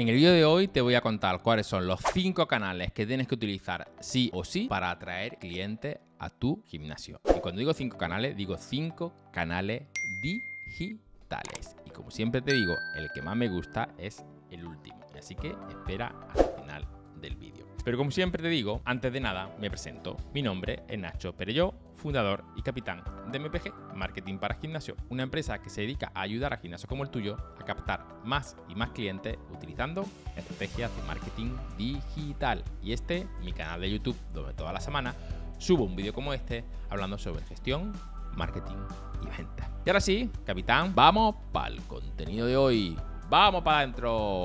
En el vídeo de hoy te voy a contar cuáles son los 5 canales que tienes que utilizar sí o sí para atraer clientes a tu gimnasio. Y cuando digo 5 canales, digo 5 canales digitales. Y como siempre te digo, el que más me gusta es el último. Así que espera al final del vídeo. Pero como siempre te digo, antes de nada me presento. Mi nombre es Nacho Perello fundador y capitán de MPG Marketing para Gimnasio, una empresa que se dedica a ayudar a gimnasios como el tuyo a captar más y más clientes utilizando estrategias de marketing digital. Y este, mi canal de YouTube, donde toda la semana subo un vídeo como este hablando sobre gestión, marketing y venta. Y ahora sí, capitán, vamos para el contenido de hoy. ¡Vamos para adentro!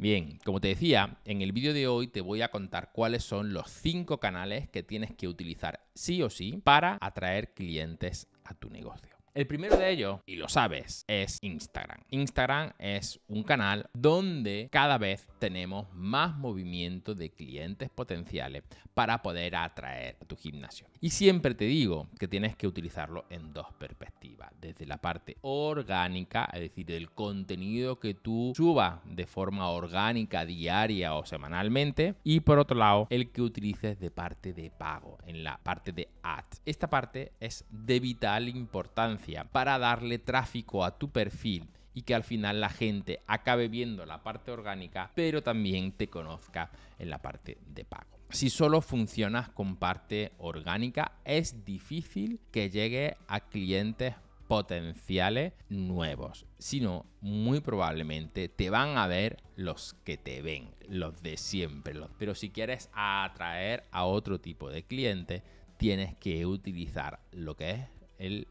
Bien, como te decía, en el vídeo de hoy te voy a contar cuáles son los cinco canales que tienes que utilizar sí o sí para atraer clientes a tu negocio. El primero de ellos, y lo sabes, es Instagram. Instagram es un canal donde cada vez tenemos más movimiento de clientes potenciales para poder atraer a tu gimnasio. Y siempre te digo que tienes que utilizarlo en dos perspectivas. Desde la parte orgánica, es decir, el contenido que tú subas de forma orgánica, diaria o semanalmente. Y por otro lado, el que utilices de parte de pago, en la parte de ads. Esta parte es de vital importancia para darle tráfico a tu perfil y que al final la gente acabe viendo la parte orgánica, pero también te conozca en la parte de pago. Si solo funcionas con parte orgánica, es difícil que llegue a clientes potenciales nuevos, sino muy probablemente te van a ver los que te ven, los de siempre. Los... Pero si quieres atraer a otro tipo de cliente, tienes que utilizar lo que es el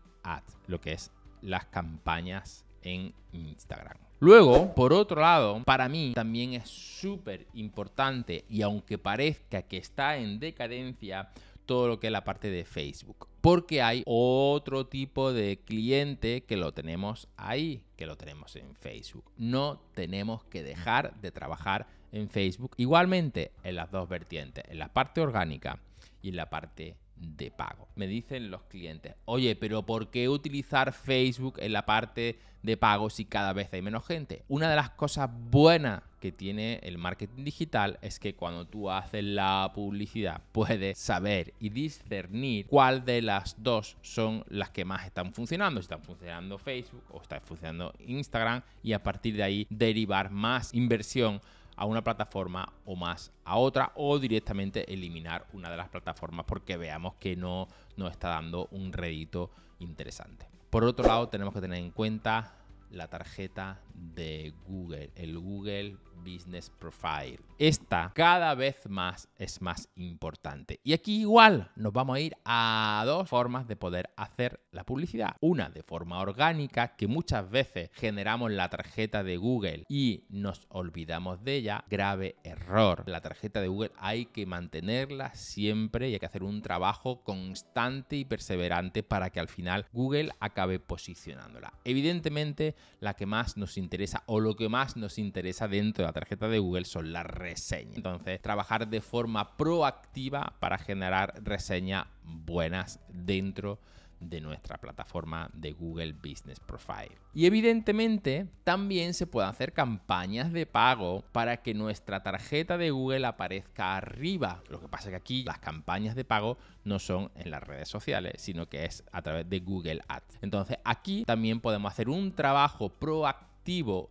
lo que es las campañas en Instagram. Luego, por otro lado, para mí también es súper importante y aunque parezca que está en decadencia, todo lo que es la parte de Facebook. Porque hay otro tipo de cliente que lo tenemos ahí, que lo tenemos en Facebook. No tenemos que dejar de trabajar en Facebook igualmente en las dos vertientes, en la parte orgánica y en la parte de pago. Me dicen los clientes, oye, pero ¿por qué utilizar Facebook en la parte de pago si cada vez hay menos gente? Una de las cosas buenas que tiene el marketing digital es que cuando tú haces la publicidad puedes saber y discernir cuál de las dos son las que más están funcionando. Si están funcionando Facebook o está funcionando Instagram y a partir de ahí derivar más inversión a una plataforma o más a otra o directamente eliminar una de las plataformas porque veamos que no nos está dando un rédito interesante. Por otro lado, tenemos que tener en cuenta la tarjeta de Google, el Google Business Profile. Esta cada vez más es más importante. Y aquí igual nos vamos a ir a dos formas de poder hacer la publicidad. Una de forma orgánica, que muchas veces generamos la tarjeta de Google y nos olvidamos de ella. Grave error. La tarjeta de Google hay que mantenerla siempre y hay que hacer un trabajo constante y perseverante para que al final Google acabe posicionándola. Evidentemente, la que más nos interesa o lo que más nos interesa dentro de la tarjeta de Google son las reseñas. Entonces, trabajar de forma proactiva para generar reseñas buenas dentro de nuestra plataforma de Google Business Profile. Y evidentemente también se pueden hacer campañas de pago para que nuestra tarjeta de Google aparezca arriba. Lo que pasa es que aquí las campañas de pago no son en las redes sociales, sino que es a través de Google Ads. Entonces aquí también podemos hacer un trabajo proactivo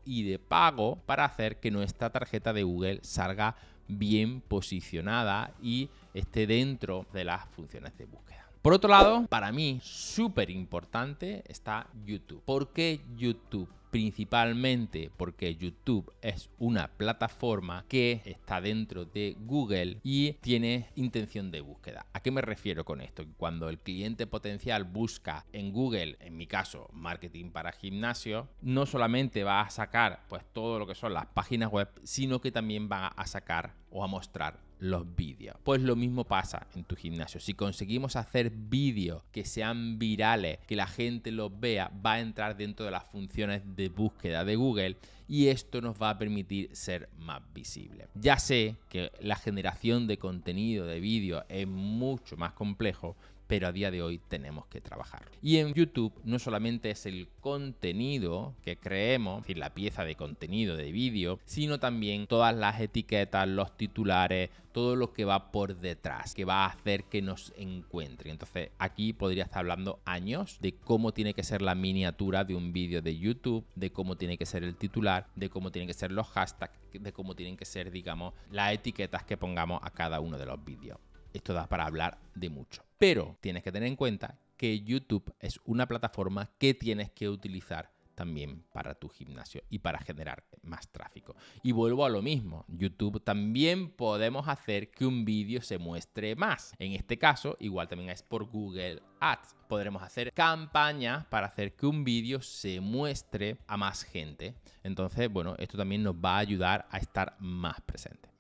y de pago para hacer que nuestra tarjeta de Google salga bien posicionada y esté dentro de las funciones de búsqueda. Por otro lado, para mí súper importante está YouTube. ¿Por qué YouTube? principalmente porque YouTube es una plataforma que está dentro de Google y tiene intención de búsqueda. ¿A qué me refiero con esto? Cuando el cliente potencial busca en Google, en mi caso, marketing para gimnasio, no solamente va a sacar pues todo lo que son las páginas web, sino que también va a sacar o a mostrar los vídeos. Pues lo mismo pasa en tu gimnasio. Si conseguimos hacer vídeos que sean virales, que la gente los vea, va a entrar dentro de las funciones de búsqueda de Google y esto nos va a permitir ser más visible. Ya sé que la generación de contenido de vídeo es mucho más complejo, pero a día de hoy tenemos que trabajar. Y en YouTube no solamente es el contenido que creemos, es decir, la pieza de contenido de vídeo, sino también todas las etiquetas, los titulares, todo lo que va por detrás, que va a hacer que nos encuentre. Entonces aquí podría estar hablando años de cómo tiene que ser la miniatura de un vídeo de YouTube, de cómo tiene que ser el titular, de cómo tienen que ser los hashtags, de cómo tienen que ser, digamos, las etiquetas que pongamos a cada uno de los vídeos. Esto da para hablar de mucho. Pero tienes que tener en cuenta que YouTube es una plataforma que tienes que utilizar también para tu gimnasio y para generar más tráfico. Y vuelvo a lo mismo, YouTube también podemos hacer que un vídeo se muestre más. En este caso, igual también es por Google Ads. Podremos hacer campañas para hacer que un vídeo se muestre a más gente. Entonces, bueno, esto también nos va a ayudar a estar más presentes.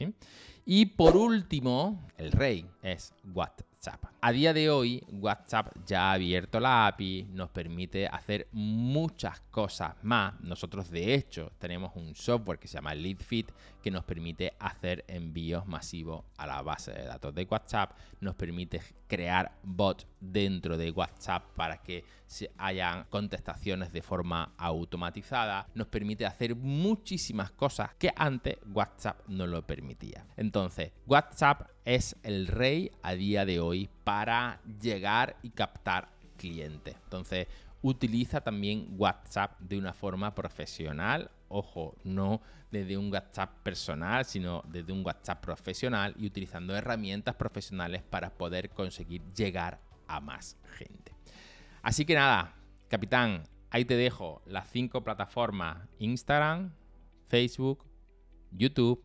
Y por último, el rey es WhatsApp. A día de hoy, WhatsApp ya ha abierto la API, nos permite hacer muchas cosas más. Nosotros, de hecho, tenemos un software que se llama LeadFit que nos permite hacer envíos masivos a la base de datos de WhatsApp, nos permite crear bots dentro de WhatsApp para que se hayan contestaciones de forma automatizada, nos permite hacer muchísimas cosas que antes WhatsApp no lo permitía. Entonces, WhatsApp es el rey a día de hoy para llegar y captar clientes. Entonces, utiliza también WhatsApp de una forma profesional. Ojo, no desde un WhatsApp personal, sino desde un WhatsApp profesional y utilizando herramientas profesionales para poder conseguir llegar a más gente. Así que nada, capitán, ahí te dejo las cinco plataformas Instagram, Facebook, YouTube,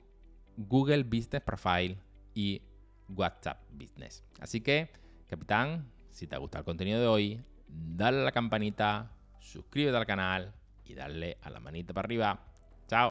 Google Business Profile y WhatsApp Business. Así que, capitán, si te ha gustado el contenido de hoy, Dale a la campanita, suscríbete al canal y dale a la manita para arriba.